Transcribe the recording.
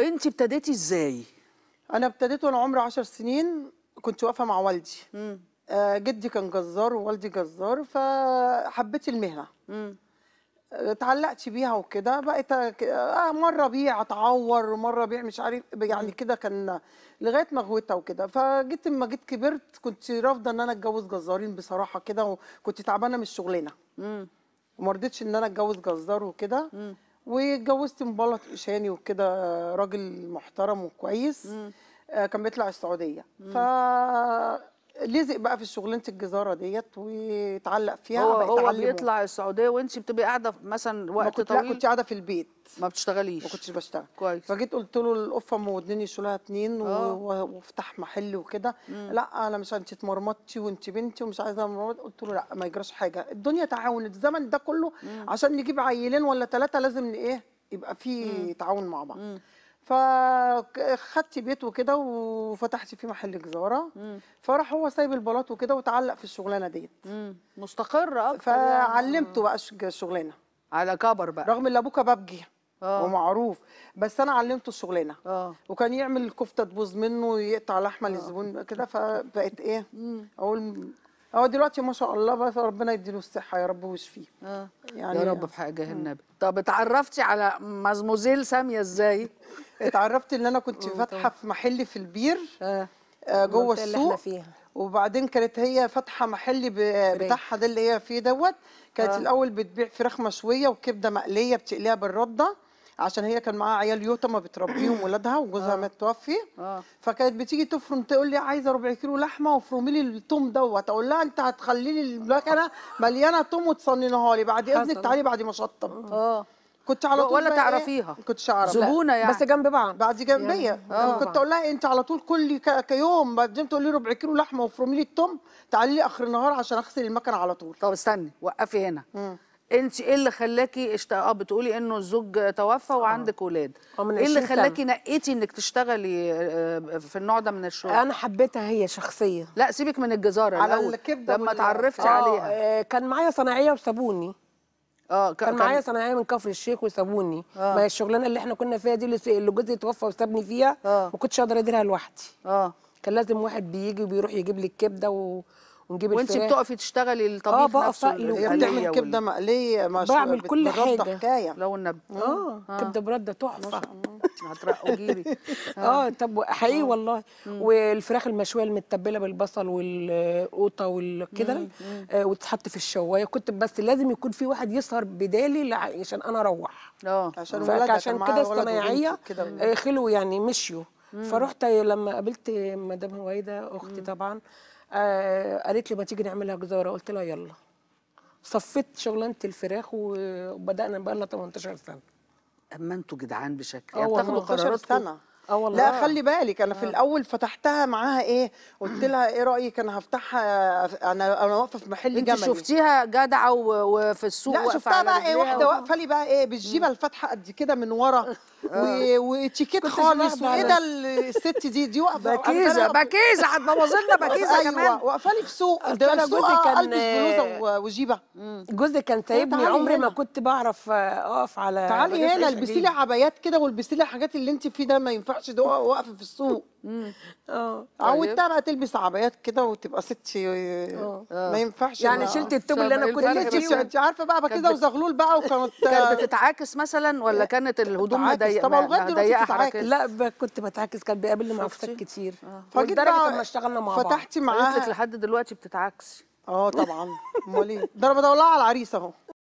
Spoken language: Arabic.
انت ابتديتي ازاي؟ انا ابتديت وانا عمري 10 سنين كنت واقفه مع والدي آه جدي كان جزار ووالدي جزار فحبيت المهنه مم. اتعلقت بيها وكده بقيت آه مره بيع اتعور ومره بيع مش عارف يعني كده كان لغايه ما غويتها وكده فجيت لما جيت كبرت كنت رافضه ان انا اتجوز جزارين بصراحه كده وكنت تعبانه من الشغلانه وما رضيتش ان انا اتجوز جزار وكده واتجوزت مبلط قشاني وكده راجل محترم وكويس مم. آه، كان بيطلع السعوديه ف لزق بقى في شغلانه الجزاره ديت ويتعلق فيها هو هو بيطلع السعوديه وانت بتبقي قاعده مثلا وقت طويل كنت قاعده في البيت ما بتشتغليش ما كنتش بشتغل كويس فجيت قلت له القفه مودني شغلها اتنين آه. وافتح محل وكده لا انا مش انت اتمرمطتي وانت بنتي ومش عايزه مرمط قلت له لا ما يجراش حاجه الدنيا تعاون الزمن ده كله مم. عشان نجيب عيلين ولا ثلاثه لازم ايه يبقى في تعاون مع بعض مم. فخدت بيت وكده وفتحت فيه محل جزاره فراح هو سايب البلاط وكده وتعلق في الشغلانه ديت مستقر اكتر يعني. فعلمته بقى الشغلانه على كبر بقى رغم ان ابوك ببجي أوه. ومعروف بس انا علمته الشغلانه آه. وكان يعمل الكفته تبوظ منه ويقطع لحمه آه. للزبون كده فبقت ايه اقول هو دلوقتي ما شاء الله بس ربنا يديله الصحه يا رب ويشفيه يعني يا رب في حاجه آه. النبي طب اتعرفتي على مزموزيل ساميه ازاي اتعرفت ان انا كنت طيب. فاتحه في محل في البير آه. آه، جوه السوق وبعدين كانت هي فاتحه محل بتاعها ده اللي هي فيه دوت كانت آه. الاول بتبيع فراخ مشويه وكبده مقليه بتقليها بالرده عشان هي كان معاها عيال يوتا ما بتربيهم ولادها وجوزها آه. مات توفي آه. فكانت بتيجي تفرم تقول لي عايزه ربع كيلو لحمه وفرمي لي التوم دوت اقول لها انت هتخلي لي المكنه مليانه توم وتصننها لي بعد اذنك تعالي بعد ما اشطب اه كنت على طول ولا تعرفيها إيه؟ كنتش اعرف زبونه يعني بس جنب بعض بعد جنبيه يعني. آه. كنت اقول لها انت على طول كل كيوم بعدين تقول لي ربع كيلو لحمه وفرمي لي التوم تعالي لي اخر النهار عشان اغسل المكنه على طول طب استني وقفي هنا مم. انت ايه اللي خلاكي اشت... اه بتقولي انه الزوج توفى اه. وعندك اولاد اه، ايه اللي خلاكي نقيتي انك تشتغلي آه، في النوع ده من الشغل انا حبيتها هي شخصيه لا سيبك من الجزاره على الكبده لما اتعرفتي عليها آه كان معايا صناعيه وسابوني اه كان, كان معايا صناعيه من كفر الشيخ وسابوني آه. ما الشغلانه اللي احنا كنا فيها دي اللي جوزي توفى وسابني فيها آه. ما كنتش اقدر اديرها لوحدي اه كان لازم واحد بيجي وبيروح يجيب لي الكبده و... ونجيب وانت الفراخ وانت بتقفي تشتغلي آه، الطبيخ آه نفسه يعني بتعمل كبده مقليه بعمل كل حاجه حكايه لو النبي آه،, اه, كبده برده تحفه هترقوا جيبي آه. اه طب حقيقي والله والفراخ المشويه المتبله بالبصل والقوطه والكده وتتحط في الشوايه كنت بس لازم يكون في واحد يسهر بدالي عشان انا اروح اه عشان ولادك عشان كده الصنايعيه خلوا يعني مشيوا فرحت لما قابلت مدام هويده اختي طبعا آه، قالت لي ما تيجي نعملها جزاره قلت لها يلا صفيت شغلانه الفراخ وبدانا بقى لنا 18 سنه اما انتوا جدعان بشكل يعني بتاخدوا قرارات سنه اه والله لا خلي بالك انا في آه. الاول فتحتها معاها ايه قلت لها ايه رايك انا هفتحها انا انا واقفه في محل جمل انت شفتيها جدعه وفي السوق لا شفتها بقى ايه واحده واقفه لي بقى ايه بالجيبه الفاتحه قد كده من ورا آه. وتيكيت خالص وايه ده الست دي دي واقفه باكيزه باكيزه هتبوظ لنا باكيزه أيوة جماعه واقفه لي في سوق ده انا جوزي آه، كان البس بلوزه وجيبه جوزي كان إيه، سايبني عمري ما كنت بعرف اقف على تعالي هنا البسي لي عبايات كده والبسي لي الحاجات اللي انت فيه ده ما ينفعش تروحش واقفه في السوق اه عودتها بقى تلبس عبايات كده وتبقى ست اه. ما ينفعش يعني شلت التوب اللي انا كنت فيه انت عارفه بقى كده وزغلول بقى وكانت كانت بتتعاكس مثلا ولا كانت الهدوم مضيقه طب لغايه دلوقتي بتتعاكس لا كنت بتعاكس كان بيقابلني مواقف كتير اه. لدرجه ما اشتغلنا مع بعض فتحتي معاها لحد دلوقتي بتتعاكس اه طبعا امال ايه ده انا بدور لها على العريس اهو